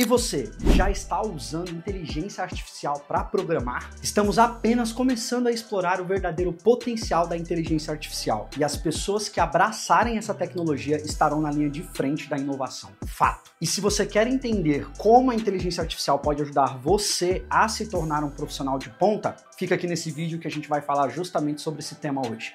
E você, já está usando inteligência artificial para programar? Estamos apenas começando a explorar o verdadeiro potencial da inteligência artificial e as pessoas que abraçarem essa tecnologia estarão na linha de frente da inovação. Fato. E se você quer entender como a inteligência artificial pode ajudar você a se tornar um profissional de ponta, fica aqui nesse vídeo que a gente vai falar justamente sobre esse tema hoje.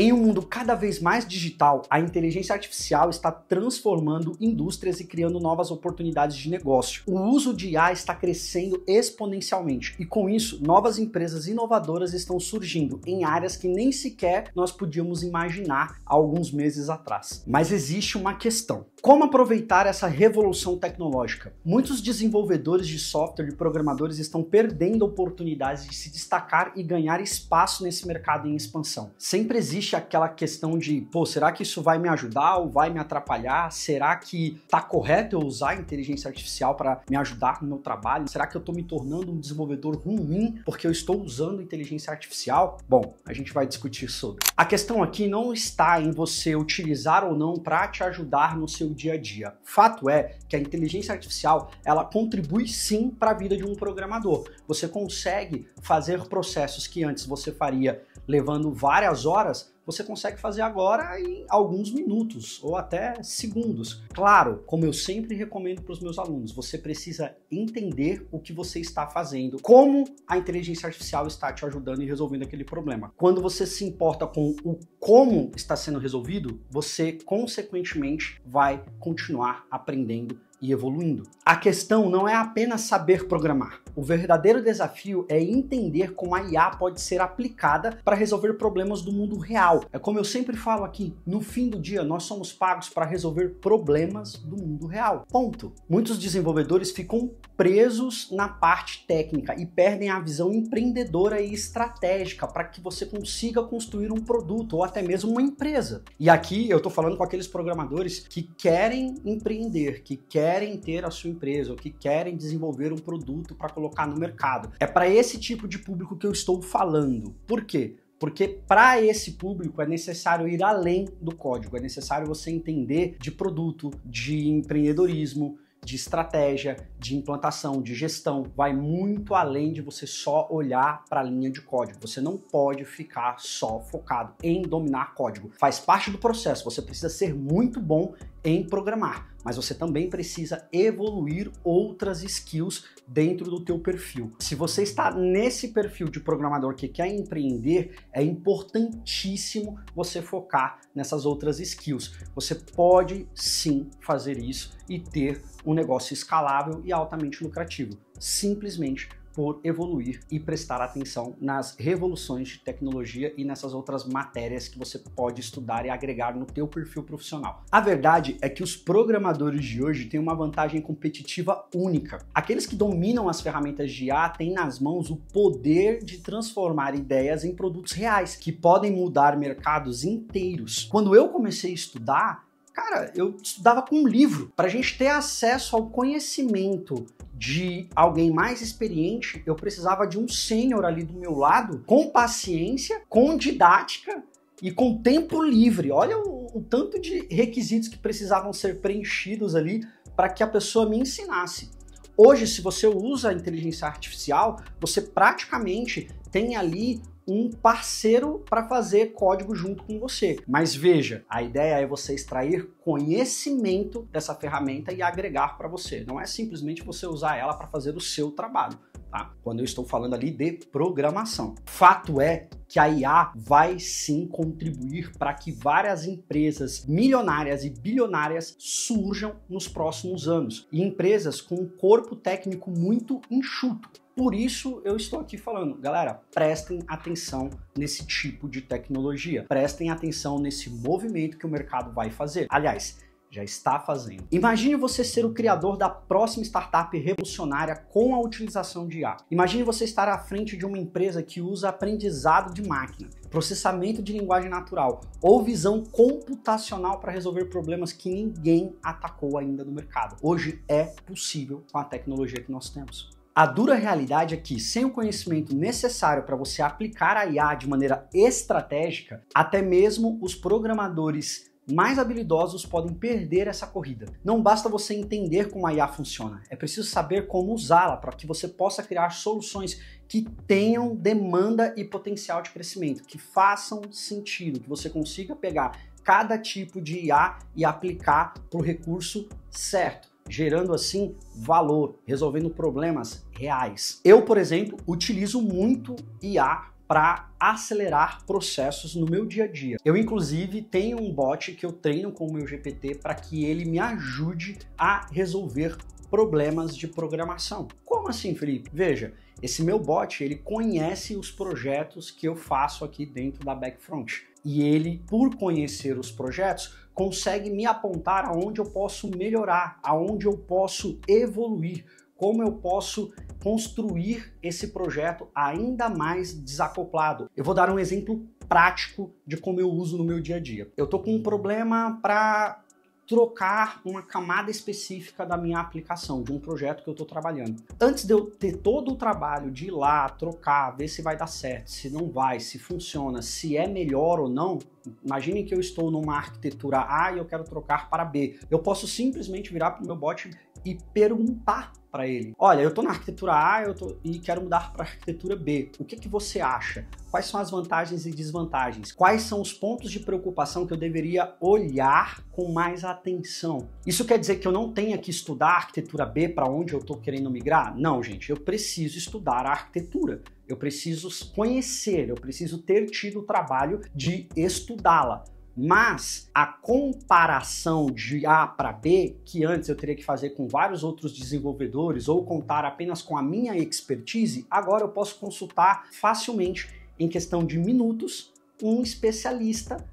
Em um mundo cada vez mais digital, a inteligência artificial está transformando indústrias e criando novas oportunidades de negócio. O uso de IA está crescendo exponencialmente e, com isso, novas empresas inovadoras estão surgindo em áreas que nem sequer nós podíamos imaginar há alguns meses atrás. Mas existe uma questão: como aproveitar essa revolução tecnológica? Muitos desenvolvedores de software e programadores estão perdendo oportunidades de se destacar e ganhar espaço nesse mercado em expansão. Sempre existe existe aquela questão de, pô, será que isso vai me ajudar ou vai me atrapalhar? Será que tá correto eu usar a inteligência artificial para me ajudar no meu trabalho? Será que eu tô me tornando um desenvolvedor ruim porque eu estou usando inteligência artificial? Bom, a gente vai discutir sobre. A questão aqui não está em você utilizar ou não para te ajudar no seu dia a dia. Fato é que a inteligência artificial, ela contribui sim para a vida de um programador. Você consegue fazer processos que antes você faria levando várias horas, você consegue fazer agora em alguns minutos ou até segundos. Claro, como eu sempre recomendo para os meus alunos, você precisa entender o que você está fazendo, como a inteligência artificial está te ajudando e resolvendo aquele problema. Quando você se importa com o como está sendo resolvido, você consequentemente vai continuar aprendendo e evoluindo. A questão não é apenas saber programar. O verdadeiro desafio é entender como a IA pode ser aplicada para resolver problemas do mundo real. É como eu sempre falo aqui, no fim do dia nós somos pagos para resolver problemas do mundo real. Ponto. Muitos desenvolvedores ficam presos na parte técnica e perdem a visão empreendedora e estratégica para que você consiga construir um produto ou até mesmo uma empresa. E aqui eu estou falando com aqueles programadores que querem empreender, que querem querem ter a sua empresa, ou que querem desenvolver um produto para colocar no mercado. É para esse tipo de público que eu estou falando. Por quê? porque para esse público é necessário ir além do código, é necessário você entender de produto, de empreendedorismo, de estratégia, de implantação, de gestão, vai muito além de você só olhar para a linha de código. Você não pode ficar só focado em dominar código. Faz parte do processo, você precisa ser muito bom em programar, mas você também precisa evoluir outras skills dentro do teu perfil. Se você está nesse perfil de programador que quer empreender, é importantíssimo você focar nessas outras skills. Você pode sim fazer isso e ter um negócio escalável e altamente lucrativo, simplesmente por evoluir e prestar atenção nas revoluções de tecnologia e nessas outras matérias que você pode estudar e agregar no teu perfil profissional. A verdade é que os programadores de hoje têm uma vantagem competitiva única. Aqueles que dominam as ferramentas de IA têm nas mãos o poder de transformar ideias em produtos reais que podem mudar mercados inteiros. Quando eu comecei a estudar, Cara, eu estudava com um livro. Para a gente ter acesso ao conhecimento de alguém mais experiente, eu precisava de um sênior ali do meu lado, com paciência, com didática e com tempo livre. Olha o, o tanto de requisitos que precisavam ser preenchidos ali para que a pessoa me ensinasse. Hoje, se você usa a inteligência artificial, você praticamente tem ali um parceiro para fazer código junto com você. Mas veja, a ideia é você extrair conhecimento dessa ferramenta e agregar para você. Não é simplesmente você usar ela para fazer o seu trabalho. Tá? Quando eu estou falando ali de programação. Fato é que a IA vai sim contribuir para que várias empresas milionárias e bilionárias surjam nos próximos anos e empresas com um corpo técnico muito enxuto. Por isso eu estou aqui falando, galera, prestem atenção nesse tipo de tecnologia, prestem atenção nesse movimento que o mercado vai fazer. Aliás, já está fazendo. Imagine você ser o criador da próxima startup revolucionária com a utilização de IA. Imagine você estar à frente de uma empresa que usa aprendizado de máquina, processamento de linguagem natural ou visão computacional para resolver problemas que ninguém atacou ainda no mercado. Hoje é possível com a tecnologia que nós temos. A dura realidade é que, sem o conhecimento necessário para você aplicar a IA de maneira estratégica, até mesmo os programadores mais habilidosos podem perder essa corrida. Não basta você entender como a IA funciona, é preciso saber como usá-la para que você possa criar soluções que tenham demanda e potencial de crescimento, que façam sentido, que você consiga pegar cada tipo de IA e aplicar para o recurso certo gerando assim valor, resolvendo problemas reais. Eu, por exemplo, utilizo muito IA para acelerar processos no meu dia a dia. Eu inclusive tenho um bot que eu treino com o meu GPT para que ele me ajude a resolver problemas de programação. Como assim, Felipe? Veja, esse meu bot, ele conhece os projetos que eu faço aqui dentro da Backfront. E ele, por conhecer os projetos, consegue me apontar aonde eu posso melhorar, aonde eu posso evoluir, como eu posso construir esse projeto ainda mais desacoplado. Eu vou dar um exemplo prático de como eu uso no meu dia a dia. Eu tô com um problema para trocar uma camada específica da minha aplicação, de um projeto que eu estou trabalhando. Antes de eu ter todo o trabalho de ir lá, trocar, ver se vai dar certo, se não vai, se funciona, se é melhor ou não, imagine que eu estou numa arquitetura A e eu quero trocar para B. Eu posso simplesmente virar para o meu bot e perguntar para ele: Olha, eu estou na arquitetura A eu tô, e quero mudar para arquitetura B. O que, que você acha? Quais são as vantagens e desvantagens? Quais são os pontos de preocupação que eu deveria olhar com mais atenção? Isso quer dizer que eu não tenha que estudar a arquitetura B para onde eu estou querendo migrar? Não, gente, eu preciso estudar a arquitetura. Eu preciso conhecer, eu preciso ter tido o trabalho de estudá-la mas a comparação de A para B, que antes eu teria que fazer com vários outros desenvolvedores ou contar apenas com a minha expertise, agora eu posso consultar facilmente em questão de minutos um especialista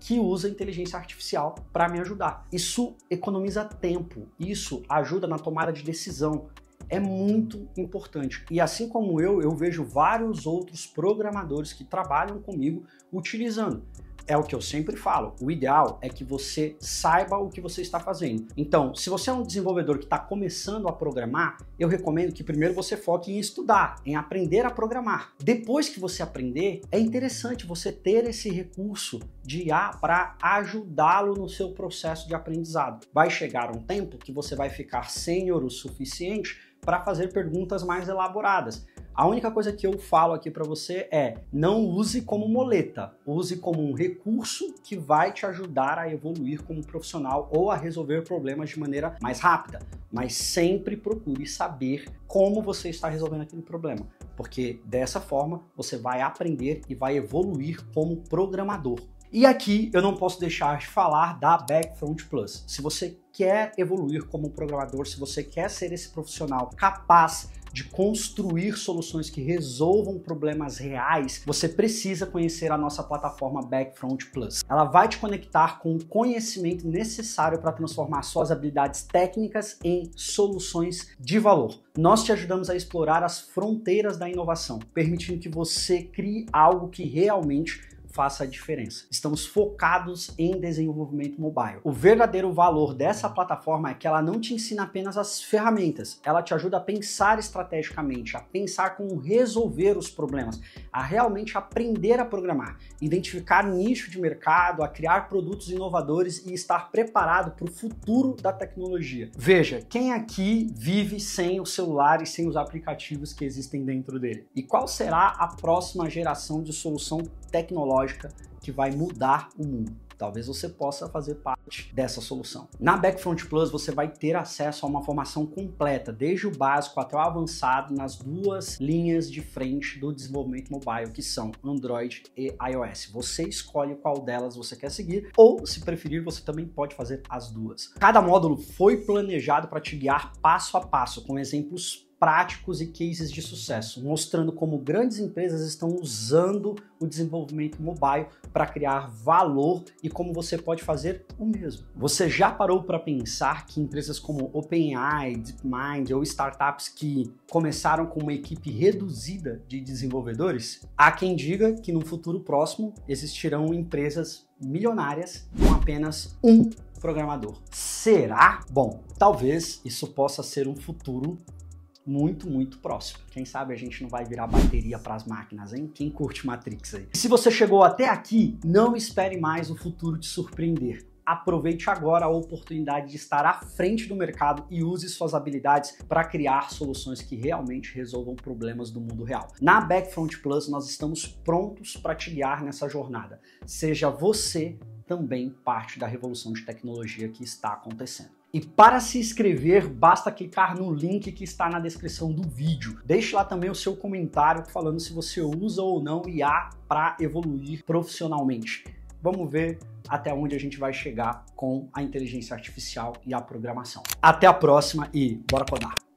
que usa inteligência artificial para me ajudar. Isso economiza tempo, isso ajuda na tomada de decisão. É muito importante. E assim como eu, eu vejo vários outros programadores que trabalham comigo utilizando. É o que eu sempre falo. O ideal é que você saiba o que você está fazendo. Então, se você é um desenvolvedor que está começando a programar, eu recomendo que primeiro você foque em estudar, em aprender a programar. Depois que você aprender, é interessante você ter esse recurso de IA para ajudá-lo no seu processo de aprendizado. Vai chegar um tempo que você vai ficar sênior o suficiente para fazer perguntas mais elaboradas. A única coisa que eu falo aqui para você é: não use como moleta, use como um recurso que vai te ajudar a evoluir como profissional ou a resolver problemas de maneira mais rápida. Mas sempre procure saber como você está resolvendo aquele problema, porque dessa forma você vai aprender e vai evoluir como programador. E aqui eu não posso deixar de falar da Backfront Plus. Se você quer evoluir como programador, se você quer ser esse profissional capaz de construir soluções que resolvam problemas reais, você precisa conhecer a nossa plataforma Backfront Plus. Ela vai te conectar com o conhecimento necessário para transformar suas habilidades técnicas em soluções de valor. Nós te ajudamos a explorar as fronteiras da inovação, permitindo que você crie algo que realmente faça a diferença. Estamos focados em desenvolvimento mobile. O verdadeiro valor dessa plataforma é que ela não te ensina apenas as ferramentas, ela te ajuda a pensar estrategicamente, a pensar como resolver os problemas, a realmente aprender a programar, identificar nicho de mercado, a criar produtos inovadores e estar preparado para o futuro da tecnologia. Veja, quem aqui vive sem o celular e sem os aplicativos que existem dentro dele? E qual será a próxima geração de solução tecnológica que vai mudar o mundo. Talvez você possa fazer parte dessa solução. Na Backfront Plus você vai ter acesso a uma formação completa, desde o básico até o avançado, nas duas linhas de frente do desenvolvimento mobile, que são Android e iOS. Você escolhe qual delas você quer seguir, ou se preferir, você também pode fazer as duas. Cada módulo foi planejado para te guiar passo a passo, com exemplos práticos e cases de sucesso, mostrando como grandes empresas estão usando o desenvolvimento mobile para criar valor e como você pode fazer o mesmo. Você já parou para pensar que empresas como OpenAI, DeepMind ou startups que começaram com uma equipe reduzida de desenvolvedores? Há quem diga que no futuro próximo existirão empresas milionárias com apenas um programador. Será? Bom, talvez isso possa ser um futuro muito, muito próximo. Quem sabe a gente não vai virar bateria para as máquinas, hein? Quem curte Matrix aí? Se você chegou até aqui, não espere mais o futuro te surpreender aproveite agora a oportunidade de estar à frente do mercado e use suas habilidades para criar soluções que realmente resolvam problemas do mundo real. Na Backfront Plus, nós estamos prontos para te guiar nessa jornada. Seja você também parte da revolução de tecnologia que está acontecendo. E para se inscrever, basta clicar no link que está na descrição do vídeo. Deixe lá também o seu comentário falando se você usa ou não IA para evoluir profissionalmente. Vamos ver até onde a gente vai chegar com a inteligência artificial e a programação. Até a próxima e bora codar!